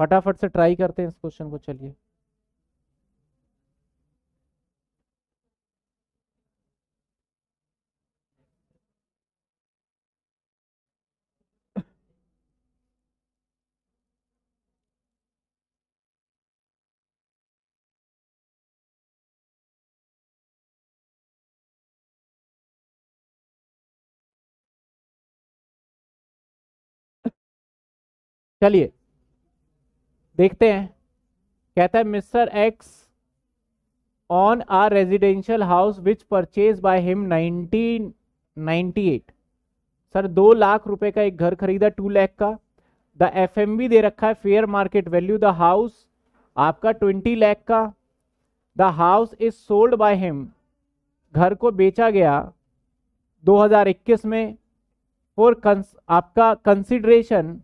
फटाफट से ट्राई करते हैं इस क्वेश्चन को चलिए चलिए देखते हैं कहता है mister X on a residential house which purchase by him nineteen ninety eight sir दो लाख रुपए का एक घर खरीदा टू लैख का द एफ एम बी दे रखा है fair market value the house आपका ट्वेंटी लैख का the house is sold by him घर को बेचा गया 2021 में फॉर आपका कंसिडरेशन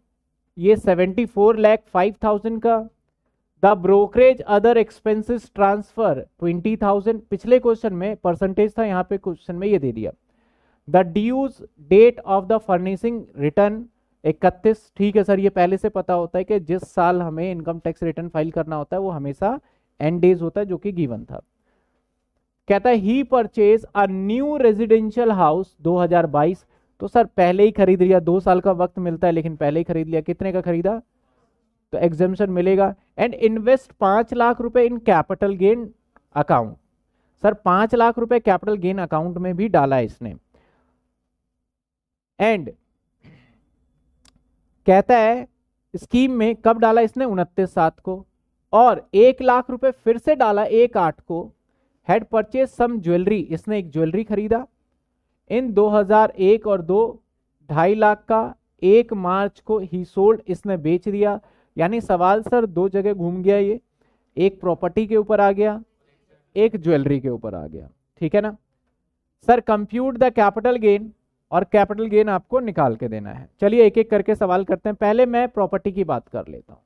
ये seventy four lakh five thousand का the brokerage other expenses transfer twenty thousand पिछले क्वेश्चन में परसेंटेज था यहाँ पे क्वेश्चन में ये दे दिया the dues date of the furnishing return इकतीस ठीक है सर ये पहले से पता होता है कि जिस साल हमें इनकम टैक्स रिटर्न फाइल करना होता है वो हमेशा एंड डेज होता है जो कि गिवन था कहता है he purchase a new residential house 2022 तो सर पहले ही खरीद लिया दो साल का वक्त मिलता है लेकिन पहले ही खरीद लिया कितने का खरीदा तो एग्जामेशन मिलेगा एंड इन्वेस्ट पांच लाख रुपए in capital gain account sir पांच लाख रुपए कैपिटल गेन अकाउंट में भी डाला इसने एंड कहता है स्कीम में कब डाला इसने उनतीस सात को और एक लाख रुपए फिर से डाला एक आठ को हेड परचेज सम ज्वेलरी इसने एक ज्वेलरी खरीदा इन 2001 और दो ढाई लाख का एक मार्च को ही सोल्ड इसने बेच दिया यानी सवाल सर दो जगह घूम गया ये एक प्रॉपर्टी के ऊपर आ गया एक ज्वेलरी के ऊपर आ गया ठीक है ना sir compute the capital gain और कैपिटल गेन आपको निकाल के देना है चलिए एक एक करके सवाल करते हैं पहले मैं प्रॉपर्टी की बात कर लेता हूं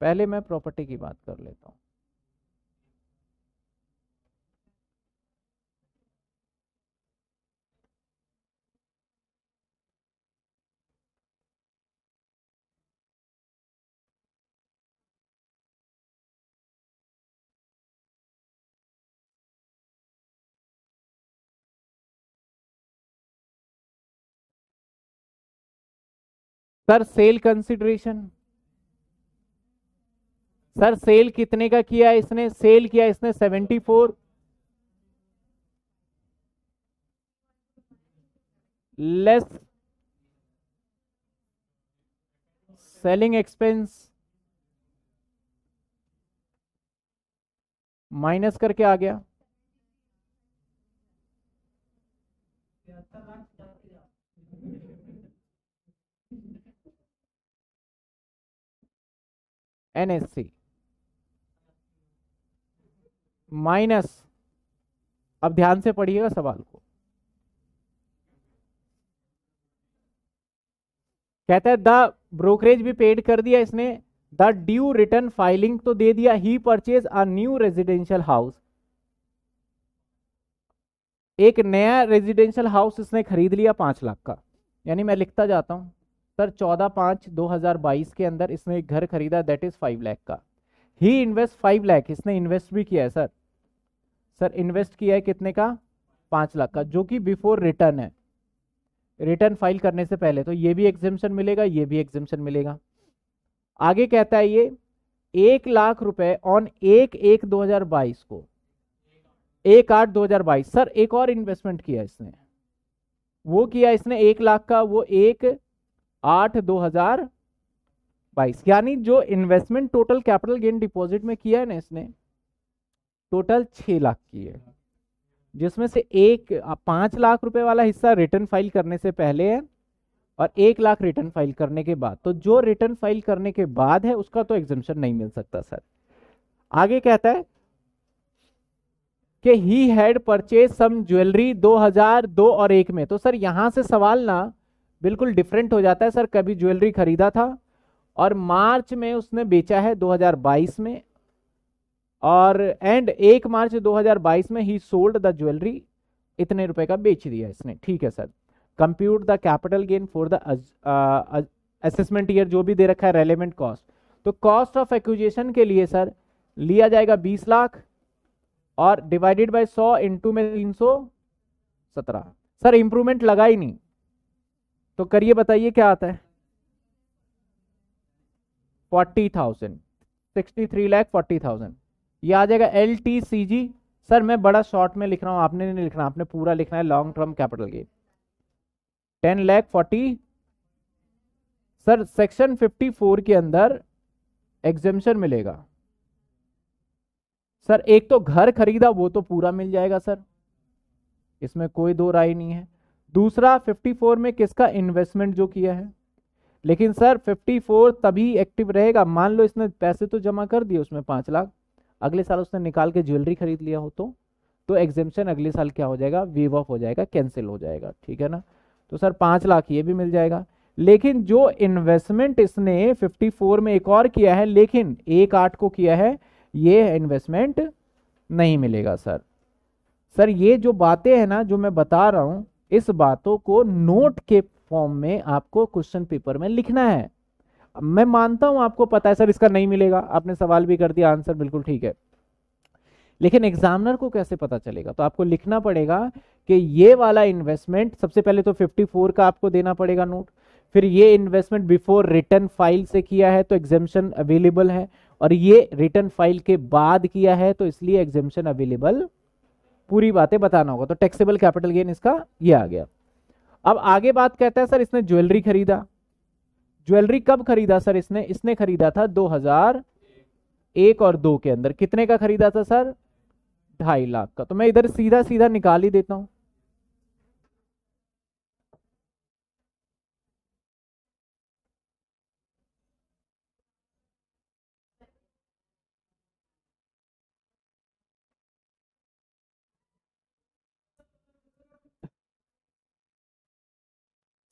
पहले मैं प्रॉपर्टी की बात कर लेता हूं sir sale consideration sir sale कितने का किया इसने सेल किया इसने seventy four less selling expense minus करके आ गया एन एस सी माइनस अब ध्यान से पढ़िएगा सवाल को कहता है द ब्रोकरेज भी पेड कर दिया इसने द ड्यू रिटर्न फाइलिंग तो दे दिया he purchase a new residential house एक नया रेजिडेंशियल हाउस इसने खरीद लिया पांच लाख का यानी मैं लिखता जाता हूं सर चौदह पाँच दो हज़ार बाईस के अंदर इसने एक घर खरीदा दैट इज़ फाइव लैख का ही इन्वेस्ट फाइव लैख इसने इन्वेस्ट भी किया है सर सर इन्वेस्ट किया है कितने का पाँच लाख का जो कि बिफोर रिटर्न है रिटर्न फाइल करने से पहले तो ये भी एग्जिम्पन मिलेगा ये भी एग्जिम्पन मिलेगा आगे कहता है ये एक लाख रुपए ऑन एक एक दो हजार बाईस को एक आठ दो हजार बाईस सर एक और इन्वेस्टमेंट किया इसने वो किया इसने एक लाख का वो एक आठ दो हजार बाईस यानी जो investment total capital gain deposit में किया है ना इसने टोटल छह लाख की है जिसमें से एक पांच लाख रुपए वाला हिस्सा रिटर्न फाइल करने से पहले है और एक लाख रिटर्न फाइल करने के बाद तो जो रिटर्न फाइल करने के बाद है उसका तो एग्जामेशन नहीं मिल सकता सर आगे कहता है कि he had purchase some jewellery 2002 और एक में तो सर यहां से सवाल ना बिल्कुल डिफरेंट हो जाता है सर कभी ज्वेलरी खरीदा था और मार्च में उसने बेचा है 2022 में और एंड एक मार्च 2022 में ही सोल्ड द ज्वेलरी इतने रुपए का बेच दिया इसने ठीक है sir compute the capital gain for the assessment year जो भी दे रखा है रेलिवेंट कॉस्ट तो कॉस्ट ऑफ एक्विजिशन के लिए सर लिया जाएगा बीस लाख और डिवाइडेड बाय सौ इंटू में तीन सौ सत्रह सर इंप्रूवमेंट लगा ही नहीं तो करिए बताइए क्या आता है forty thousand sixty three lakh forty thousand यह आ जाएगा L T C G sir मैं बड़ा शॉर्ट में लिख रहा हूं आपने नहीं लिखना आपने पूरा लिखना है long term capital gain ten lakh forty sir section fifty four के अंदर एग्जेम्शन मिलेगा सर एक तो घर खरीदा वो तो पूरा मिल जाएगा सर इसमें कोई दो राय नहीं है दूसरा 54 में किसका इन्वेस्टमेंट जो किया है लेकिन सर 54 तभी एक्टिव रहेगा मान लो इसने पैसे तो जमा कर दिए उसमें पाँच लाख अगले साल उसने निकाल के ज्वेलरी खरीद लिया हो तो तो एग्जेम्पन अगले साल क्या हो जाएगा वेव ऑफ हो जाएगा कैंसिल हो जाएगा ठीक है ना तो सर पाँच लाख ये भी मिल जाएगा लेकिन जो इन्वेस्टमेंट इसने 54 में एक और किया है लेकिन एक आठ को किया है ये इन्वेस्टमेंट नहीं मिलेगा सर सर ये जो बातें हैं ना जो मैं बता रहा हूँ इस बातों को नोट के फॉर्म में आपको क्वेश्चन पेपर में लिखना है मैं मानता हूं आपको पता है सर इसका नहीं मिलेगा आपने सवाल भी कर दिया आंसर बिल्कुल ठीक है लेकिन एग्जामिनर को कैसे पता चलेगा तो आपको लिखना पड़ेगा कि ये वाला इन्वेस्टमेंट सबसे पहले तो 54 का आपको देना पड़ेगा नोट फिर ये इन्वेस्टमेंट बिफोर रिटर्न फाइल से किया है तो एग्जेम्पन अवेलेबल है और ये रिटर्न फाइल के बाद किया है तो इसलिए एग्जेम्पन अवेलेबल पूरी बातें बताना होगा तो टैक्सेबल कैपिटल गेन इसका ये आ गया अब आगे बात कहता है सर इसने ज्वेलरी खरीदा ज्वेलरी कब खरीदा सर इसने इसने खरीदा था एक और दो के अंदर कितने का खरीदा था सर ढाई लाख का तो मैं इधर सीधा सीधा निकाल ही देता हूं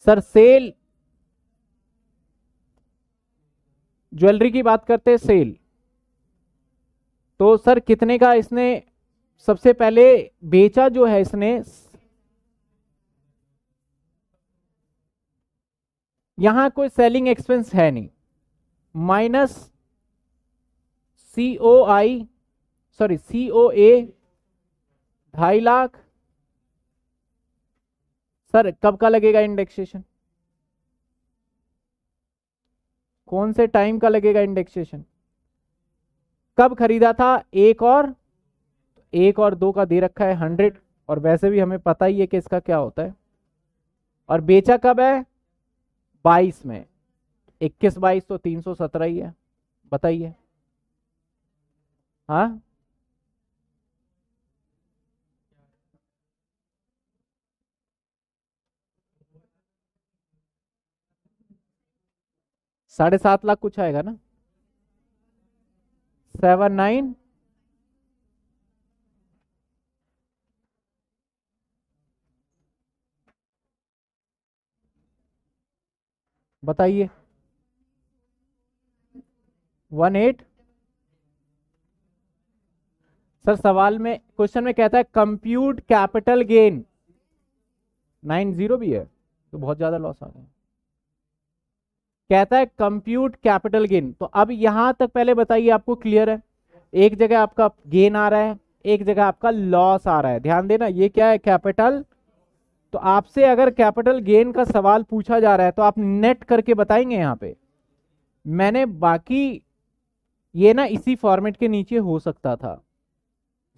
सर सेल ज्वेलरी की बात करते हैं सेल तो सर कितने का इसने सबसे पहले बेचा जो है इसने यहां कोई सेलिंग एक्सपेंस है नहीं माइनस सी ओ आई सॉरी सी ओ ए ढाई लाख सर कब का लगेगा इंडेक्सेशन कौन से टाइम का लगेगा इंडेक्सेशन कब खरीदा था एक और एक और दो का दे रखा है हंड्रेड और वैसे भी हमें पता ही है कि इसका क्या होता है और बेचा कब है बाईस में इक्कीस बाईस तो तीन सौ सत्रह ही है बताइए हाँ साढ़े सात लाख कुछ आएगा ना सेवन नाइन बताइए वन एट सर सवाल में क्वेश्चन में कहता है compute capital gain nine zero भी है तो बहुत ज्यादा लॉस आ गया कहता है कंप्यूट कैपिटल गेन तो अब यहां तक पहले बताइए आपको क्लियर है एक जगह आपका गेन आ रहा है एक जगह आपका लॉस आ रहा है ध्यान देना ये क्या है कैपिटल तो आपसे अगर कैपिटल गेन का सवाल पूछा जा रहा है तो आप नेट करके बताएंगे यहां पे मैंने बाकी ये ना इसी फॉर्मेट के नीचे हो सकता था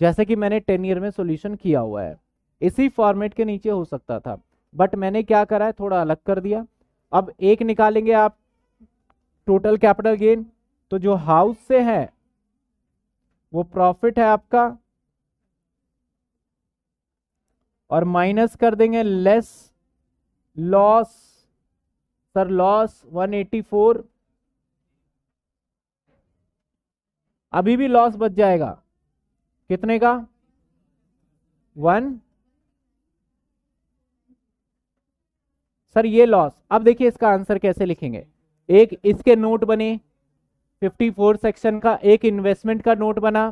जैसे कि मैंने टेन ईयर में सॉल्यूशन किया हुआ है इसी फॉर्मेट के नीचे हो सकता था बट मैंने क्या करा है थोड़ा अलग कर दिया अब एक निकालेंगे आप टोटल कैपिटल गेन तो जो हाउस से है वो प्रॉफिट है आपका और माइनस कर देंगे लेस लॉस सर लॉस 184 अभी भी लॉस बच जाएगा कितने का वन सर ये लॉस अब देखिए इसका आंसर कैसे लिखेंगे एक इसके नोट बने 54 सेक्शन का एक इन्वेस्टमेंट का नोट बना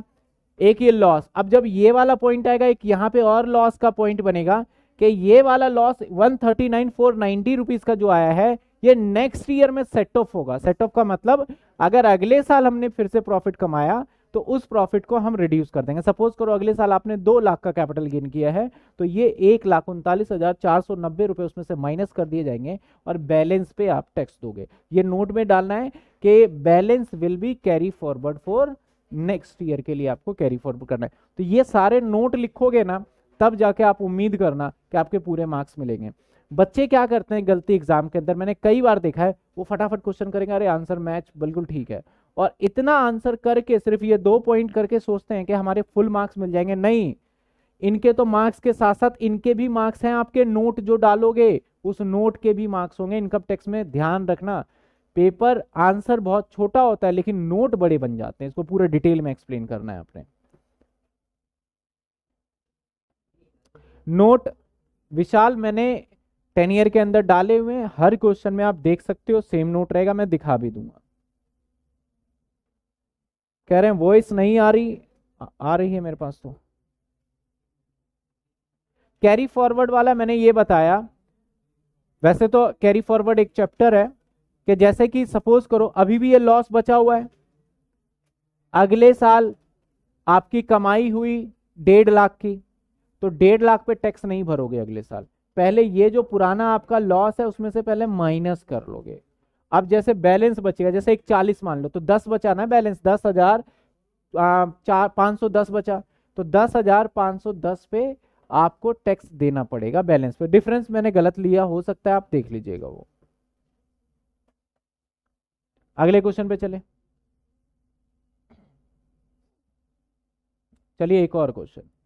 एक ये लॉस अब जब ये वाला पॉइंट आएगा एक यहाँ पे और लॉस का पॉइंट बनेगा कि ये वाला loss one thirty nine four rupees का जो आया है ये नेक्स्ट ईयर में सेट ऑफ होगा सेट ऑफ का मतलब अगर अगले साल हमने फिर से प्रॉफिट कमाया तो उस प्रॉफिट को हम रिड्यूस कर देंगे सपोज करो अगले साल आपने दो लाख का कैपिटल गेन किया है तो ये एक लाख उनतालीस हजार चार सौ नब्बे रुपए उसमें से माइनस कर दिए जाएंगे और बैलेंस पे आप टैक्स दोगे ये नोट में डालना है कि balance will be carry forward for next year के लिए आपको कैरी फॉरवर्ड करना है तो ये सारे नोट लिखोगे ना तब जाके आप उम्मीद करना कि आपके पूरे मार्क्स मिलेंगे बच्चे क्या करते हैं गलती एग्जाम के अंदर मैंने कई बार देखा है वो फटाफट क्वेश्चन करेंगे अरे आंसर मैच बिल्कुल ठीक है और इतना आंसर करके सिर्फ ये दो पॉइंट करके सोचते हैं कि हमारे फुल मार्क्स मिल जाएंगे नहीं इनके तो मार्क्स के साथ साथ इनके भी मार्क्स हैं आपके नोट जो डालोगे उस नोट के भी मार्क्स होंगे इनकम टैक्स में ध्यान रखना पेपर आंसर बहुत छोटा होता है लेकिन नोट बड़े बन जाते हैं इसको पूरे डिटेल में एक्सप्लेन करना है आपने नोट विशाल मैंने टेन ईयर के अंदर डाले हुए हैं हर क्वेश्चन में आप देख सकते हो सेम नोट रहेगा मैं दिखा भी दूंगा कह रहे हैं वॉइस नहीं आ रही आ, आ रही है मेरे पास तो कैरी फॉरवर्ड वाला मैंने ये बताया वैसे तो कैरी फॉरवर्ड एक चैप्टर है कि जैसे कि सपोज करो अभी भी ये लॉस बचा हुआ है अगले साल आपकी कमाई हुई डेढ़ लाख की तो डेढ़ लाख पे टैक्स नहीं भरोगे अगले साल पहले ये जो पुराना आपका लॉस है उसमें से पहले माइनस कर लोगे अब जैसे बैलेंस बचेगा जैसे एक चालीस मान लो तो दस बचा ना बैलेंस दस हजार चार पाँच सौ दस बचा तो दस हजार पाँच सौ दस पे आपको टैक्स देना पड़ेगा बैलेंस पे डिफरेंस मैंने गलत लिया हो सकता है आप देख लीजिएगा वो अगले क्वेश्चन पे चले चलिए एक और क्वेश्चन